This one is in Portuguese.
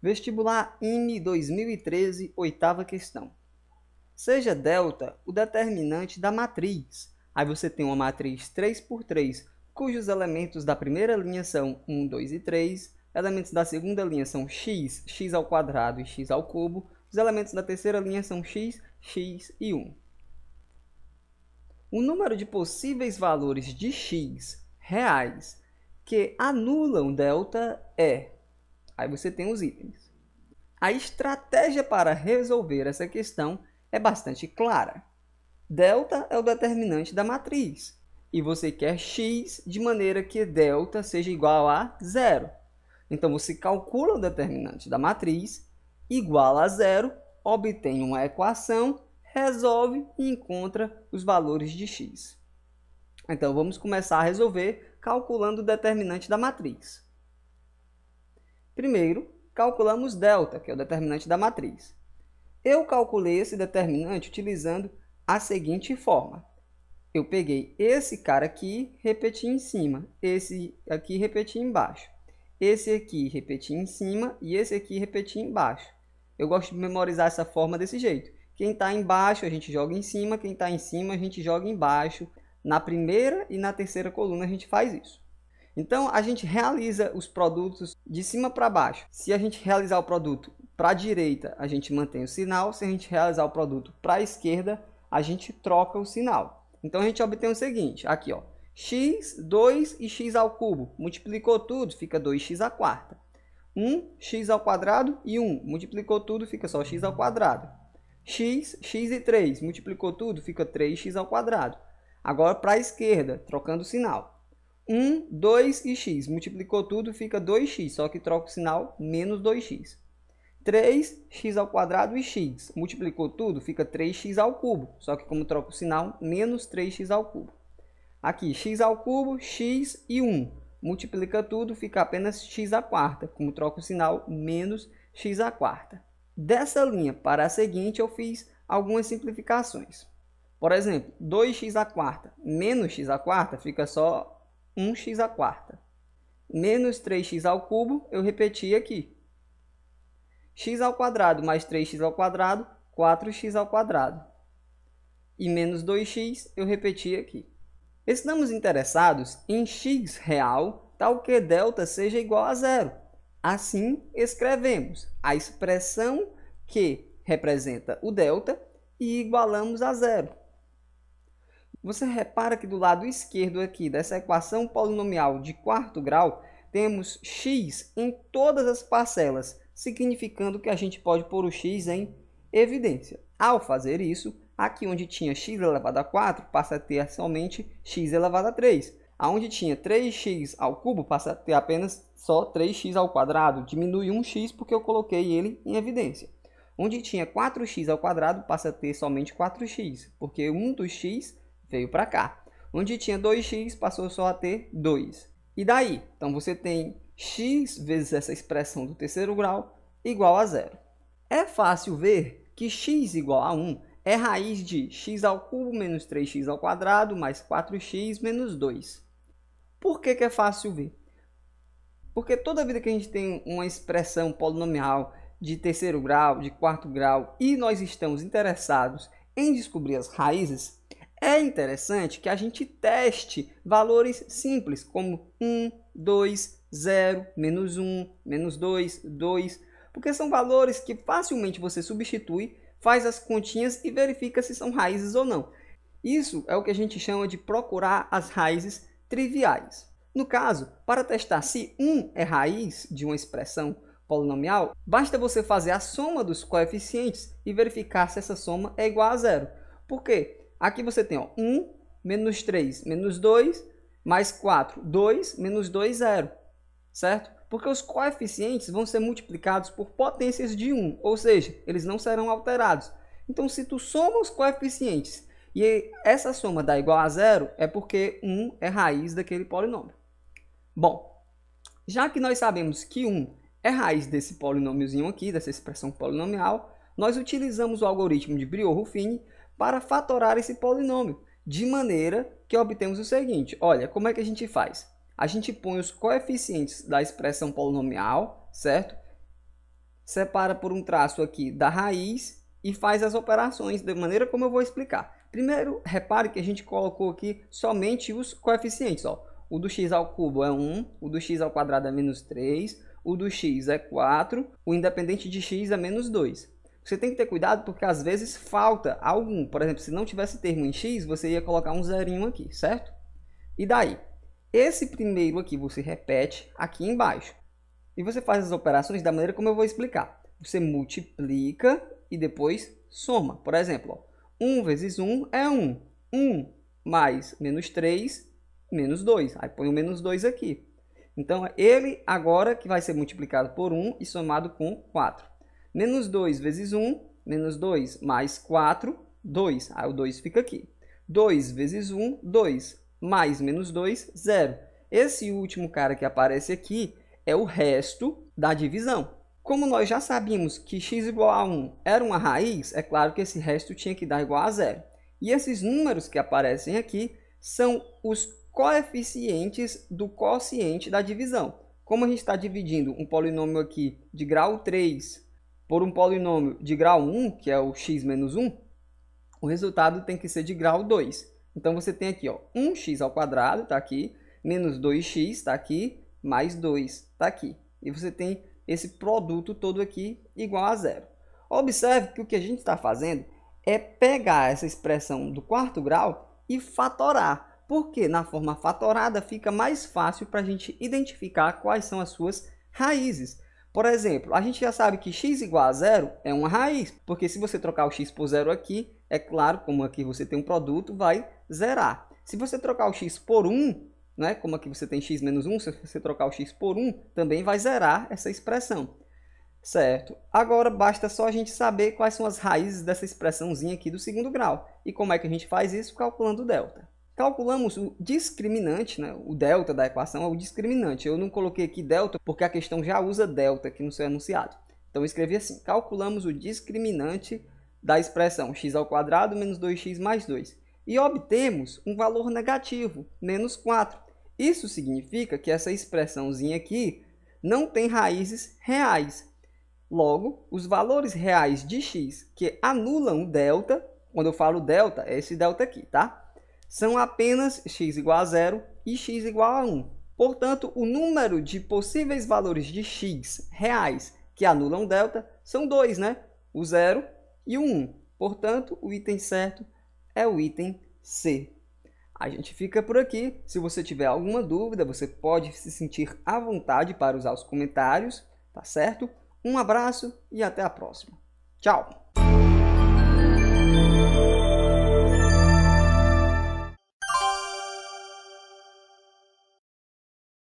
Vestibular IME 2013, oitava questão. Seja delta o determinante da matriz. Aí você tem uma matriz 3 por 3, cujos elementos da primeira linha são 1, 2 e 3, elementos da segunda linha são x, x ao quadrado e x ao cubo, os elementos da terceira linha são x, x e 1. O número de possíveis valores de x reais que anulam delta é Aí você tem os itens. A estratégia para resolver essa questão é bastante clara. Delta é o determinante da matriz e você quer x de maneira que delta seja igual a zero. Então você calcula o determinante da matriz, igual a zero, obtém uma equação, resolve e encontra os valores de x. Então vamos começar a resolver calculando o determinante da matriz. Primeiro, calculamos delta, que é o determinante da matriz. Eu calculei esse determinante utilizando a seguinte forma. Eu peguei esse cara aqui, repeti em cima, esse aqui repeti embaixo, esse aqui repeti em cima e esse aqui repeti embaixo. Eu gosto de memorizar essa forma desse jeito. Quem está embaixo a gente joga em cima, quem está em cima a gente joga embaixo. Na primeira e na terceira coluna a gente faz isso. Então a gente realiza os produtos de cima para baixo. Se a gente realizar o produto para a direita, a gente mantém o sinal. Se a gente realizar o produto para a esquerda, a gente troca o sinal. Então a gente obtém o seguinte, aqui ó, x, 2 e x ao cubo. Multiplicou tudo, fica 2x à quarta. 1, x ao quadrado e 1. Multiplicou tudo, fica só x ao quadrado. x, x e 3. Multiplicou tudo, fica 3x ao quadrado. Agora para a esquerda, trocando o sinal. 1, 2 e x. Multiplicou tudo, fica 2x, só que troca o sinal, menos 2x. 3x ao quadrado e x. Multiplicou tudo, fica 3x ao cubo, só que como troca o sinal, menos 3x ao cubo. Aqui, x ao cubo, x e 1. Multiplica tudo, fica apenas x à quarta, como troca o sinal, menos x à quarta. Dessa linha para a seguinte, eu fiz algumas simplificações. Por exemplo, 2x à quarta menos x à quarta fica só 1x à quarta. Menos 3x ao cubo, eu repeti aqui. x ao quadrado mais 3x ao quadrado, 4x ao quadrado. E menos 2x, eu repeti aqui. Estamos interessados em x real, tal que delta seja igual a zero. Assim, escrevemos a expressão que representa o delta e igualamos a zero. Você repara que do lado esquerdo aqui dessa equação polinomial de quarto grau, temos x em todas as parcelas, significando que a gente pode pôr o x em evidência. Ao fazer isso, aqui onde tinha x elevado a 4, passa a ter somente x elevado a 3. Aonde tinha 3x ao cubo, passa a ter apenas só 3x ao quadrado, diminui 1x porque eu coloquei ele em evidência. Onde tinha 4x ao quadrado, passa a ter somente 4x, porque um dos x veio para cá. Onde tinha 2x, passou só a ter 2. E daí? Então você tem x vezes essa expressão do terceiro grau igual a zero. É fácil ver que x igual a 1 é raiz de x ao cubo menos 3x ao quadrado mais 4x menos 2. Por que, que é fácil ver? Porque toda vida que a gente tem uma expressão polinomial de terceiro grau, de quarto grau, e nós estamos interessados em descobrir as raízes, é interessante que a gente teste valores simples, como 1, 2, 0, menos 1, menos 2, 2, porque são valores que facilmente você substitui, faz as continhas e verifica se são raízes ou não. Isso é o que a gente chama de procurar as raízes triviais. No caso, para testar se 1 é raiz de uma expressão polinomial, basta você fazer a soma dos coeficientes e verificar se essa soma é igual a zero. Por quê? Aqui você tem ó, 1, menos 3, menos 2, mais 4, 2, menos 2, 0. Certo? Porque os coeficientes vão ser multiplicados por potências de 1, ou seja, eles não serão alterados. Então, se tu soma os coeficientes e essa soma dá igual a zero, é porque 1 é raiz daquele polinômio. Bom, já que nós sabemos que 1 é raiz desse polinômiozinho aqui, dessa expressão polinomial, nós utilizamos o algoritmo de Brio-Ruffini para fatorar esse polinômio, de maneira que obtemos o seguinte. Olha, como é que a gente faz? A gente põe os coeficientes da expressão polinomial, certo? Separa por um traço aqui da raiz e faz as operações de maneira como eu vou explicar. Primeiro, repare que a gente colocou aqui somente os coeficientes. Ó. O do x ao cubo é 1, o do x ao quadrado é menos 3, o do x é 4, o independente de x é menos 2. Você tem que ter cuidado porque às vezes falta algum. Por exemplo, se não tivesse termo em x, você ia colocar um zerinho aqui, certo? E daí? Esse primeiro aqui você repete aqui embaixo. E você faz as operações da maneira como eu vou explicar. Você multiplica e depois soma. Por exemplo, 1 vezes 1 é 1. 1 mais menos 3, menos 2. Aí põe o menos 2 aqui. Então, é ele agora que vai ser multiplicado por 1 e somado com 4. Menos 2 vezes 1, menos 2, mais 4, 2. Aí o 2 fica aqui. 2 vezes 1, 2. Mais menos 2, 0. Esse último cara que aparece aqui é o resto da divisão. Como nós já sabíamos que x igual a 1 era uma raiz, é claro que esse resto tinha que dar igual a zero. E esses números que aparecem aqui são os coeficientes do quociente da divisão. Como a gente está dividindo um polinômio aqui de grau 3 por um polinômio de grau 1, que é o x menos 1, o resultado tem que ser de grau 2. Então você tem aqui, ó, 1x ao quadrado, está aqui, menos 2x, está aqui, mais 2, está aqui. E você tem esse produto todo aqui igual a zero. Observe que o que a gente está fazendo é pegar essa expressão do quarto grau e fatorar, porque na forma fatorada fica mais fácil para a gente identificar quais são as suas raízes. Por exemplo, a gente já sabe que x igual a zero é uma raiz, porque se você trocar o x por zero aqui, é claro, como aqui você tem um produto, vai zerar. Se você trocar o x por 1, né, como aqui você tem x menos 1, se você trocar o x por 1, também vai zerar essa expressão. Certo. Agora basta só a gente saber quais são as raízes dessa expressãozinha aqui do segundo grau. E como é que a gente faz isso? Calculando o delta calculamos o discriminante, né? o delta da equação é o discriminante. Eu não coloquei aqui delta porque a questão já usa delta aqui no seu enunciado. Então eu escrevi assim, calculamos o discriminante da expressão x ao quadrado menos 2x mais 2 e obtemos um valor negativo, menos 4. Isso significa que essa expressãozinha aqui não tem raízes reais. Logo, os valores reais de x que anulam o delta, quando eu falo delta, é esse delta aqui, tá? são apenas x igual a zero e x igual a 1. Portanto, o número de possíveis valores de x reais que anulam delta são dois, né? O zero e o 1. Um. Portanto, o item certo é o item C. A gente fica por aqui. Se você tiver alguma dúvida, você pode se sentir à vontade para usar os comentários, tá certo? Um abraço e até a próxima. Tchau!